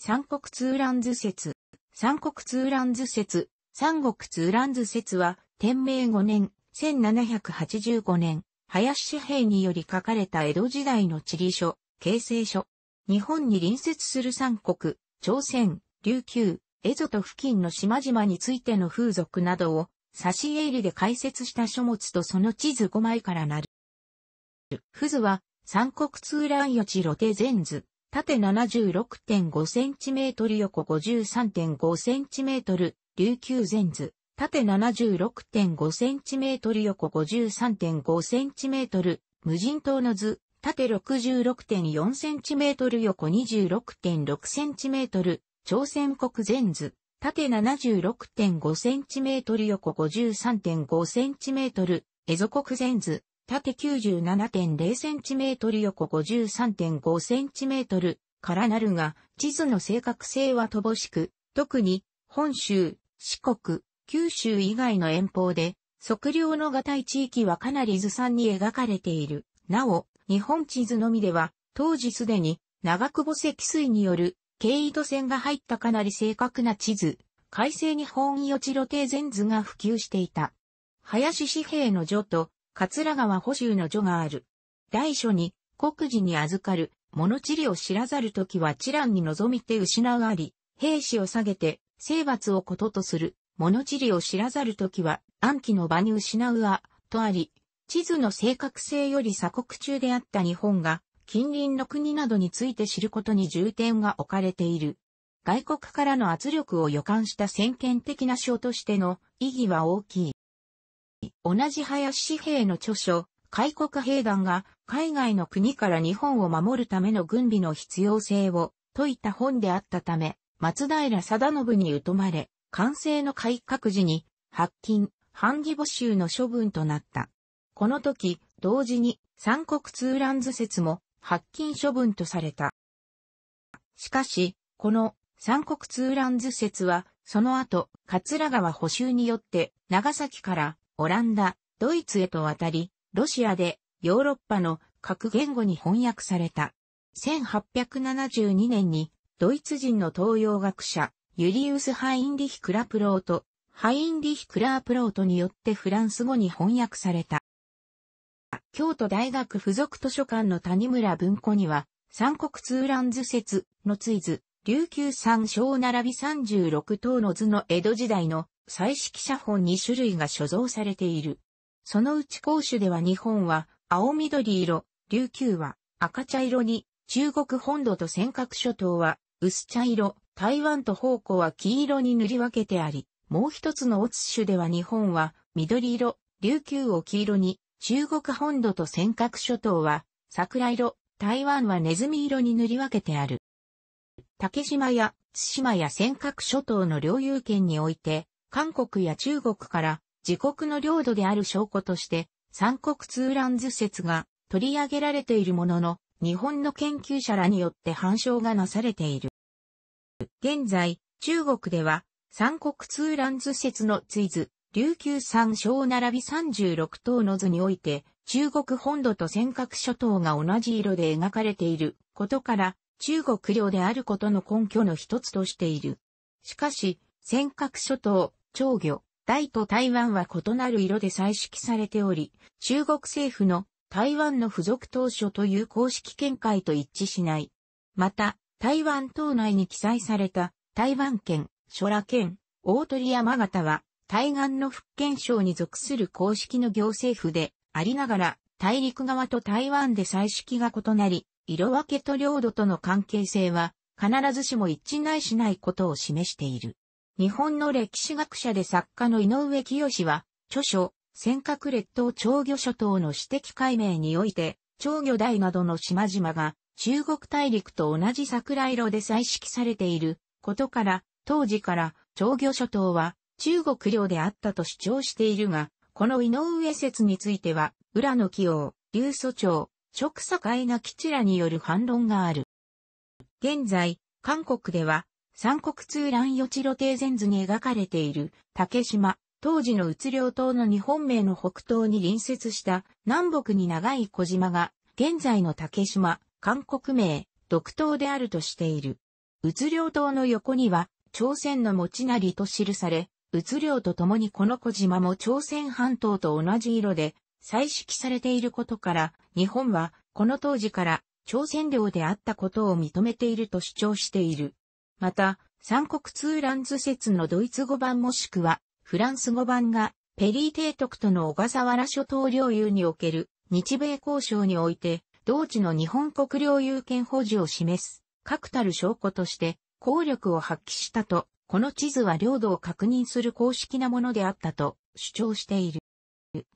三国通乱図説。三国通乱図説。三国通乱図説は、天明5年、1785年、林紙兵により書かれた江戸時代の地理書、形成書。日本に隣接する三国、朝鮮、琉球、蝦夷と付近の島々についての風俗などを、し絵入りで解説した書物とその地図5枚からなる。図は、三国通乱予知露手全図、縦 76.5cm 横 53.5cm、琉球全図、縦 76.5cm 横 53.5cm、無人島の図、縦 66.4cm 横 26.6cm、朝鮮国全図、縦 76.5cm 横 53.5cm、蝦夷国全図、縦 97.0cm 横 53.5cm からなるが、地図の正確性は乏しく、特に本州、四国、九州以外の遠方で、測量のがたい地域はかなりずさんに描かれている。なお、日本地図のみでは、当時すでに長久保積水による経緯度線が入ったかなり正確な地図、改正日本予知露呈全図が普及していた。林紙幣の序と桂川補修の序がある。大書に、国事に預かる、物知りを知らざるときは知覧に望みて失うあり、兵士を下げて、征伐をこととする、物知りを知らざるときは、暗記の場に失うあ、とあり、地図の正確性より鎖国中であった日本が、近隣の国などについて知ることに重点が置かれている。外国からの圧力を予感した先見的な書としての意義は大きい。同じ林紙幣の著書、開国兵団が海外の国から日本を守るための軍備の必要性を説いた本であったため、松平定信に疎まれ、完成の改革時に、発禁、反義募集の処分となった。この時、同時に三国通乱図説も発禁処分とされた。しかし、この三国通乱図説は、その後、桂川補修によって長崎からオランダ、ドイツへと渡り、ロシアでヨーロッパの各言語に翻訳された。1872年にドイツ人の東洋学者、ユリウス・ハインリヒ・クラプロート、ハインリヒ・クラープロートによってフランス語に翻訳された。京都大学附属図書館の谷村文庫には、三国通乱図説の追図、琉球三章並び36等の図の江戸時代の彩色写本2種類が所蔵されている。そのうち公州では日本は青緑色、琉球は赤茶色に、中国本土と尖閣諸島は薄茶色、台湾と宝庫は黄色に塗り分けてあり、もう一つの乙種では日本は緑色、琉球を黄色に、中国本土と尖閣諸島は桜色、台湾はネズミ色に塗り分けてある。竹島や津島や尖閣諸島の領有権において、韓国や中国から自国の領土である証拠として、三国通乱図説が取り上げられているものの、日本の研究者らによって反証がなされている。現在、中国では、三国通乱図説の追図、琉球三章並び三十六等の図において、中国本土と尖閣諸島が同じ色で描かれていることから、中国領であることの根拠の一つとしている。しかし、尖閣諸島、長魚、大と台湾は異なる色で彩色されており、中国政府の台湾の付属当初という公式見解と一致しない。また、台湾島内に記載された台湾県、諸羅県、大鳥山形は、対岸の福建省に属する公式の行政府でありながら、大陸側と台湾で彩色が異なり、色分けと領土との関係性は、必ずしも一致ないしないことを示している。日本の歴史学者で作家の井上清は、著書、尖閣列島長魚諸島の指的解明において、長魚台などの島々が中国大陸と同じ桜色で彩色されていることから、当時から長魚諸島は中国領であったと主張しているが、この井上説については、浦野清王、流祖長、食境な吉地らによる反論がある。現在、韓国では三国通乱予知露呈前図に描かれている竹島、当時の宇領島の日本名の北東に隣接した南北に長い小島が現在の竹島、韓国名、独島であるとしている。宇領島の横には朝鮮の持ちなりと記され、宇領と共にこの小島も朝鮮半島と同じ色で彩色されていることから日本はこの当時から朝鮮領であったことを認めていると主張している。また、三国通乱図説のドイツ語版もしくは、フランス語版が、ペリー提督との小笠原諸島領有における日米交渉において、同地の日本国領有権保持を示す、確たる証拠として、効力を発揮したと、この地図は領土を確認する公式なものであったと主張している。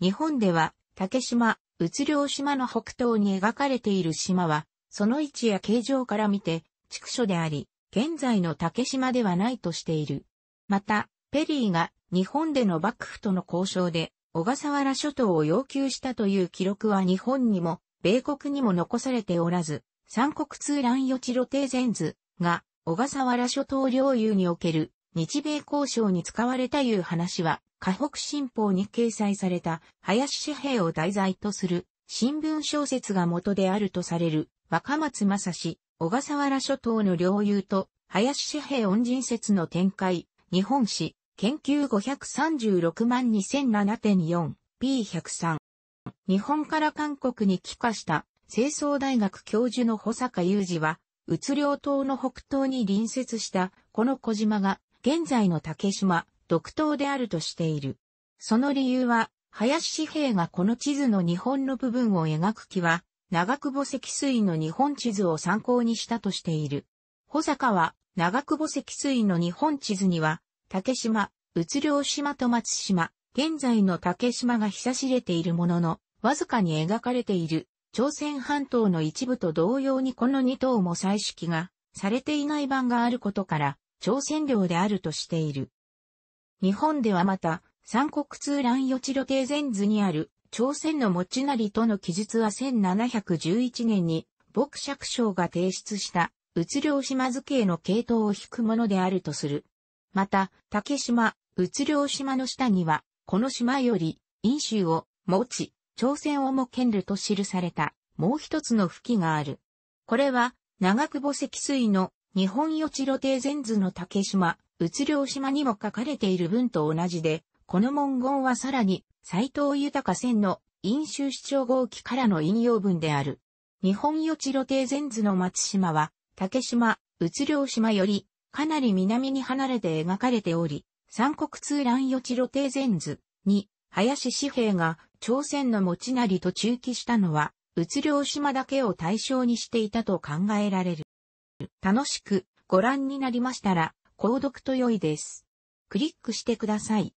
日本では、竹島、うつり島の北東に描かれている島は、その位置や形状から見て、畜所であり、現在の竹島ではないとしている。また、ペリーが日本での幕府との交渉で小笠原諸島を要求したという記録は日本にも米国にも残されておらず、三国通乱予知露呈前図が小笠原諸島領有における日米交渉に使われたいう話は、河北新報に掲載された林紙幣を題材とする新聞小説が元であるとされる若松正史小笠原諸島の領有と、林氏兵恩人説の展開、日本史、研究536万 2007.4p103。日本から韓国に帰化した清掃大学教授の保坂雄二は、うつ領島の北東に隣接したこの小島が現在の竹島、独島であるとしている。その理由は、林紙幣がこの地図の日本の部分を描く気は長久保積水の日本地図を参考にしたとしている。保坂は、長久保積水の日本地図には、竹島、宇領島と松島、現在の竹島が久しれているものの、わずかに描かれている、朝鮮半島の一部と同様にこの2島も彩色がされていない版があることから、朝鮮領であるとしている。日本ではまた、三国通乱予知路定前図にある朝鮮の持成との記述は1711年に、牧釈省が提出した、うつ領島図形の系統を引くものであるとする。また、竹島、うつ領島の下には、この島より、因州を、持ち、朝鮮をも剣ると記された、もう一つの吹きがある。これは、長久保積水の、日本予知露呈前図の竹島、うつ領島にも書かれている文と同じで、この文言はさらに、斎藤豊戦の飲酒主張号機からの引用文である。日本予知露呈前図の松島は、竹島、宇領島より、かなり南に離れて描かれており、三国通乱予知露呈前図に、林紙兵が朝鮮の持ちなりと中期したのは、宇領島だけを対象にしていたと考えられる。楽しくご覧になりましたら、購読と良いです。クリックしてください。